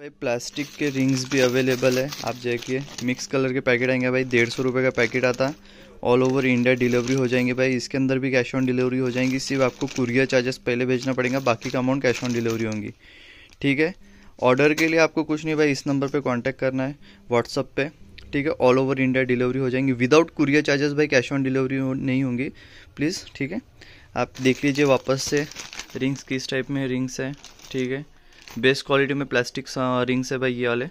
भाई प्लास्टिक के रिंग्स भी अवेलेबल है आप देखिए मिक्स कलर के पैकेट आएंगे भाई डेढ़ सौ रुपये का पैकेट आता है ऑल ओवर इंडिया डिलीवरी हो जाएंगे भाई इसके अंदर भी कैश ऑन डिलीवरी हो जाएंगी सिर्फ आपको कुरियर चार्जेस पहले भेजना पड़ेगा बाकी का अमाउंट कैश ऑन डिलीवरी होंगी ठीक है ऑर्डर के लिए आपको कुछ नहीं भाई इस नंबर पर कॉन्टैक्ट करना है व्हाट्सअप पर ठीक है ऑल ओवर इंडिया डिलीवरी हो जाएंगी विदाउट कुरियर चार्जेस भाई कैश ऑन डिलीवरी नहीं होंगी प्लीज़ ठीक है आप देख लीजिए वापस से रिंग्स किस टाइप में रिंग्स हैं ठीक है बेस्ट क्वालिटी में प्लास्टिक रिंग्स है भाई ये वाले